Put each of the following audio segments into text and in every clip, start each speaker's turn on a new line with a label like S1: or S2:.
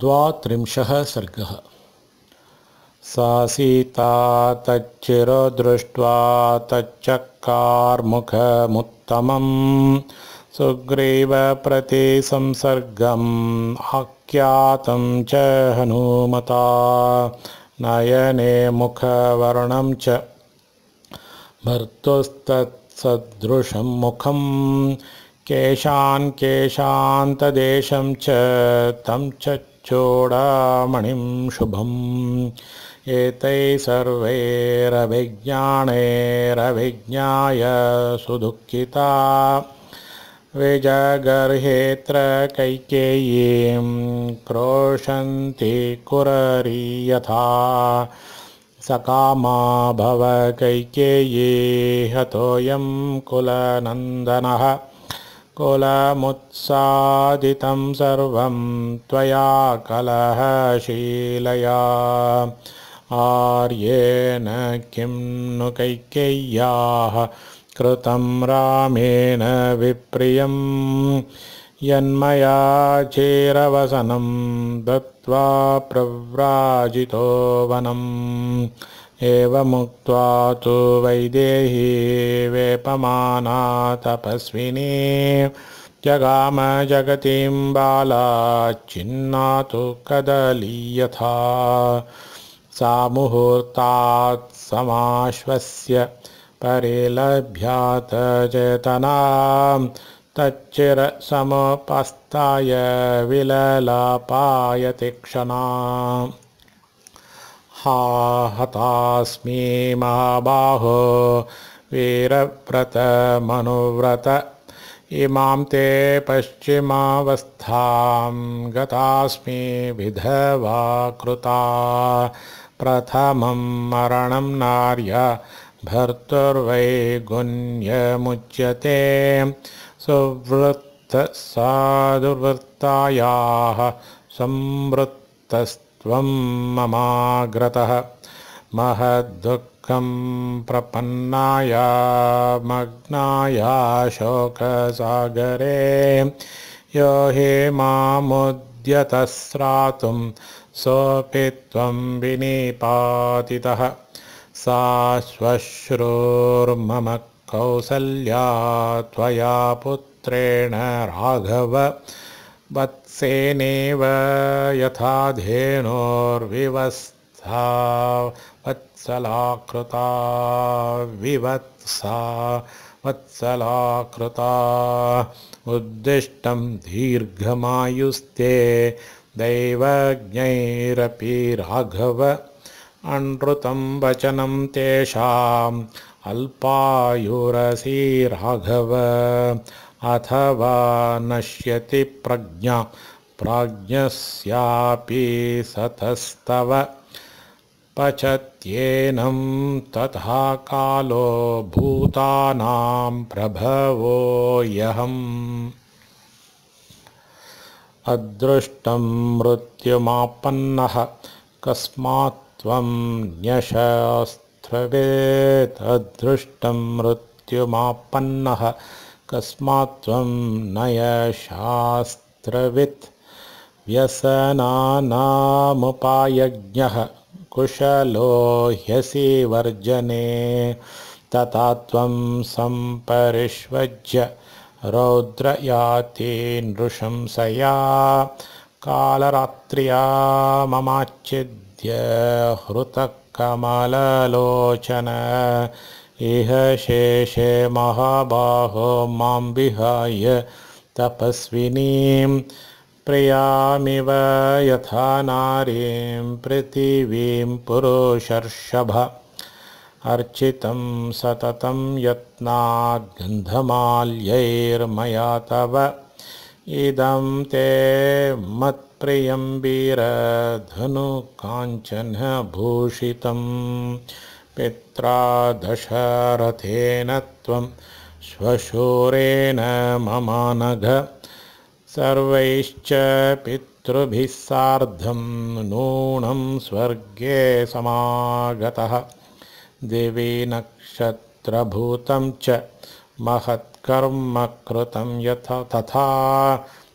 S1: द्वात्रिंशः सर्गः सा सीता तच्चिरोदृष्ट्वा तच्चर्मुखमुत्तमं सुग्रीवप्रतिसंसर्गम् आख्यातं च हनुमता नयने मुखवर्णं च भर्तुस्तत्सदृशं मुखं केशान् केशान्तदेशं च तं च चोडामणिं शुभम् एतै सर्वैरभिज्ञानैरभिज्ञाय सुदुःखिता विजगर्हेत्रकैकेयीं क्रोशन्ति कुररी यथा सकामा भव कैकेयी हतोयं कुलनन्दनः कुलमुत्सादितं सर्वं त्वया कलहशीलया आर्येण किं नु कैकेय्याः कृतं रामेण विप्रियं यन्मया चेरवसनं दत्त्वा प्रव्राजितो वनम् एवमुक्त्वा तु वेपमाना तपस्विनी बाला चिन्नातु कदली यथा सा मुहूर्तात् समाश्वस्य परिलभ्यातजतनां तच्चिरसमपस्ताय विललापायतिक्षणा हतास्मि माबाहो वीरव्रतमनुव्रत इमां ते पश्चिमावस्थां गतास्मि विधवा कृता प्रथमं मरणं नार्य भर्तुर्वै गुण्यमुच्यते सुवृत्तः साधुवृत्तायाः संवृत्तस्त त्वं ममाग्रतः महद्दुःखं प्रपन्नायामग्नाया शोकसागरे यो हि मामुद्यतस्रातुं सोऽपि त्वं विनिपातितः सा श्वश्रोर्म कौसल्या त्वया पुत्रेण राघव वत्सेनेव यथा धेनोर्विवस्था वत्सलाकृता विवत्सा वत्सलाकृता उद्दिष्टं दीर्घमायुस्ते दैवज्ञैरपि राघव अनृतं वचनं तेषाम् अल्पायुरसी राघव अथवा नश्यति प्रज्ञा प्राज्ञस्यापि सतस्तव पचत्येनं तथा कालो भूतानां प्रभवो यहम् अदृष्टं मृत्युमापन्नः कस्मात् त्वं अदृष्टं मृत्युमापन्नः तस्मात् त्वं नय शास्त्रवित् व्यसनानामुपायज्ञः ह्यसि वर्जने तथा त्वं सम्परिष्वज्य रौद्रयाति नृशंसया कालरात्र्या हृतकमललोचन इह शेषे महाबाहो मां विहाय तपस्विनीं प्रियामिव यथा नारीं पृथिवीं पुरुषर्षभ अर्चितं सततं यत्नाद्गन्धमाल्यैर्मया तव इदं ते मत्प्रियं वीरधनुकाञ्चनभूषितम् पित्रा दशरथेन त्वं श्वशूरेण ममानघ सर्वैश्च पितृभिः सार्धं नूनं स्वर्गे समागतः देवी नक्षत्रभूतं च महत्कर्म कृतं यथा तथा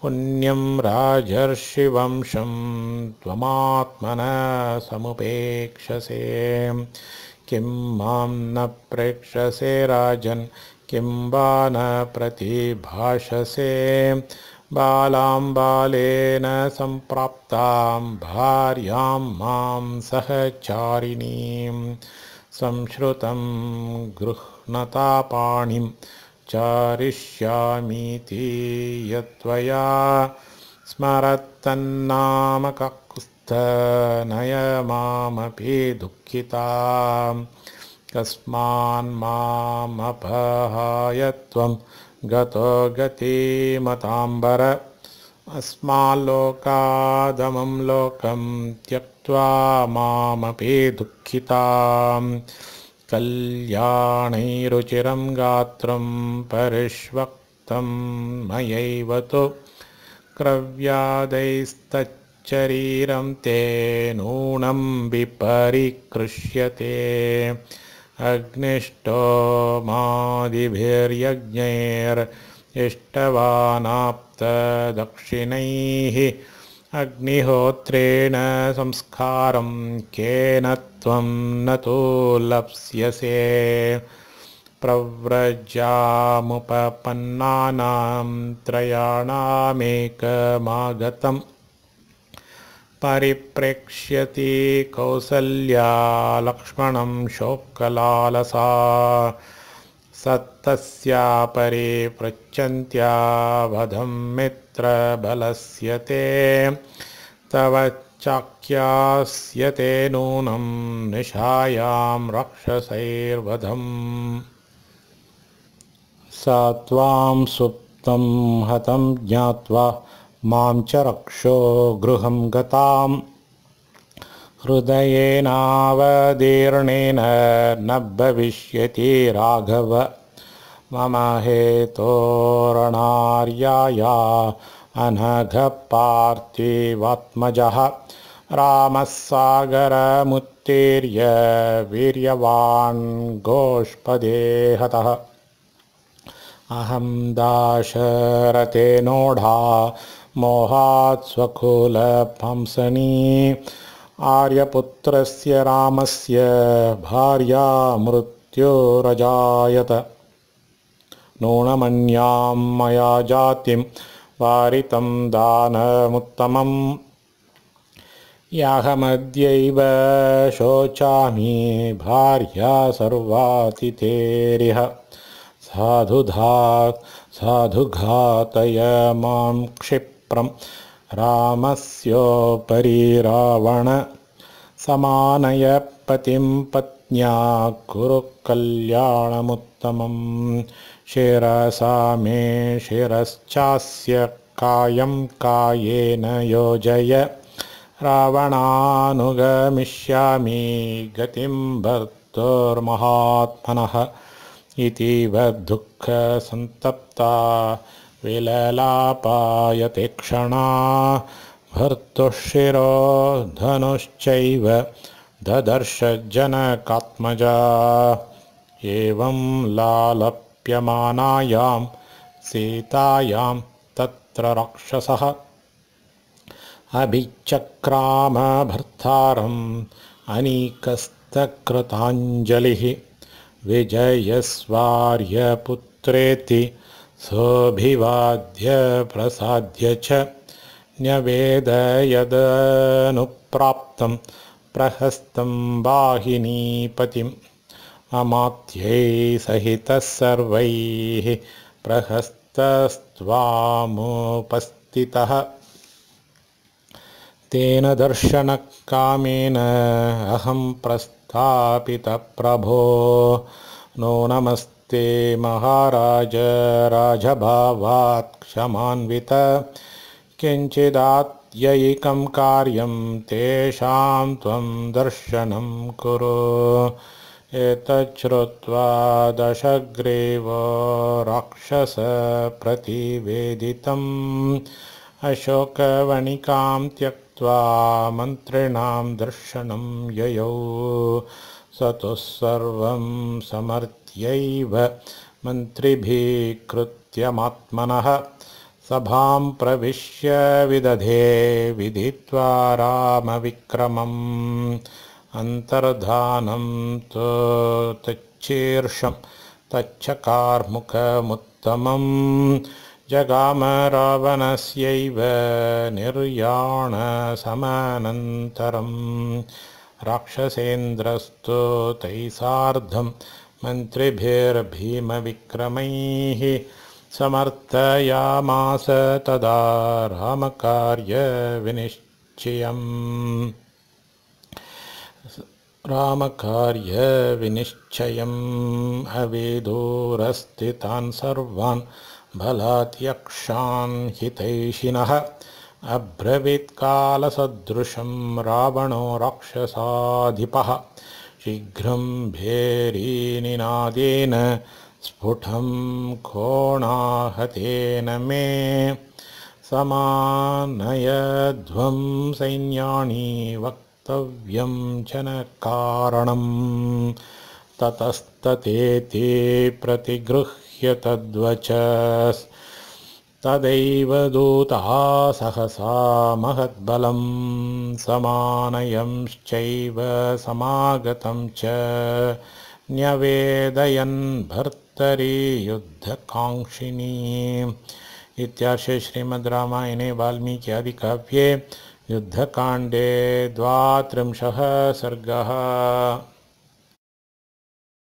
S1: पुण्यं राजर्षिवंशं त्वमात्मन समुपेक्षसे किं मां न प्रेक्षसे राजन् किं वा न प्रतिभाषसे बालां बालेन सम्प्राप्तां भार्यां मां सहचारिणीं संश्रुतं गृह्णतापाणिं चारिष्यामीति यत्त्वया स्मर तनय मामपि दुःखिता कस्मान् मामपहायत्वं गतो गतिमताम्बर अस्माल्लोकादमं लोकं त्यक्त्वा मामपि दुःखितां कल्याणैरुचिरं गात्रं परिष्वक्तं मयैव तु क्रव्यादैस्तच्च शरीरं ते नूनं विपरिकृष्यते अग्निष्टोमादिभिर्यज्ञैर् इष्टवानाप्तदक्षिणैः अग्निहोत्रेण संस्कारं केन त्वं न तु लप्स्यसे प्रव्रजामुपपन्नानां त्रयाणामेकमागतम् परिप्रेक्ष्यति कौसल्या लक्ष्मणं शोकलालसा सत्तस्या परिपृच्छन्त्या वधं मित्रबलस्य ते तव चाख्यास्यते नूनं निशायां रक्षसैर्वधं सा त्वां सुप्तं हतं ज्ञात्वा मां च रक्षो गृहं गताम् हृदयेनावदीर्णेन न भविष्यति राघव मम हेतोरणार्याया अनघपार्थिवात्मजः रामः सागरमुत्तीर्य वीर्यवान् गोष्पदेहतः अहं दाशरथेनोढा स्वकुलपंसनी आर्यपुत्रस्य रामस्य भार्या मृत्यो रजायत नूनमन्यां मया जातिं वारितं दानमुत्तमम् याहमद्यैव शोचामि भार्या सर्वातिथेरिह साधुधा साधुघातय मां क्षिप् रामस्योपरि रावण समानय पतिं पत्न्या गुरु कल्याणमुत्तमम् शिरसा मे शिरश्चास्य कायं कायेन योजय रावणानुगमिष्यामि गतिं भक्तोर्महात्मनः इतिवदुःखसन्तप्ता विललापायति क्षणा शिरो धनुश्चैव ददर्शजनकात्मजा एवं लालप्यमानायां सीतायां तत्र राक्षसः अभिचक्रामभर्तारम् अनीकस्तकृताञ्जलिः विजयस्वार्यपुत्रेति प्रसाद्य च न्यवेदयदनुप्राप्तं प्रहस्तं वाहिनीपतिम् सहितः सर्वैः प्रहस्तस्त्वामुपस्थितः तेन दर्शनकामेन अहं प्रस्थापितप्रभो नो नमस्ते ते राजभावात् क्षमान्वित किञ्चिदात्ययिकं कार्यं तेषां त्वं दर्शनं कुरु एतच्छ्रुत्वा दशग्रेव राक्षसप्रतिवेदितम् अशोकवणिकां त्यक्त्वा मन्त्रिणां दर्शनं ययौ स तु सर्वं समर्थ यैव मन्त्रिभिकृत्यमात्मनः सभां प्रविश्य विदधे विधित्वा रामविक्रमम् अन्तर्धानं तु तच्छीर्षम् तच्छ कार्मुकमुत्तमम् जगामरावणस्यैव निर्याणसमनन्तरं राक्षसेन्द्रस्तु तैः सार्धम् मन्त्रिभिर्भीमविक्रमैः समर्थयामास तदा रामकार्यवियम् रामकार्यविनिश्चयम् अवेदूरस्थितान् सर्वान् बलात्यक्षान् हितैषिणः अब्रवीत्कालसदृशं रावणो राक्षसाधिपः शीघ्रं भेरीनिनादेन स्फुटं कोणाहतेन मे समानयध्वं सैन्याणि वक्तव्यं च न कारणं ततस्ततेति प्रतिगृह्य तदैव दूतः सहसा महद्बलम् समानयंश्चैव समागतं च न्यवेदयन् भर्तरि युद्धकाङ्क्षिणी इत्याशे श्रीमद्रामायणे वाल्मीक्यादिकाव्ये युद्धकाण्डे द्वात्रिंशः सर्गः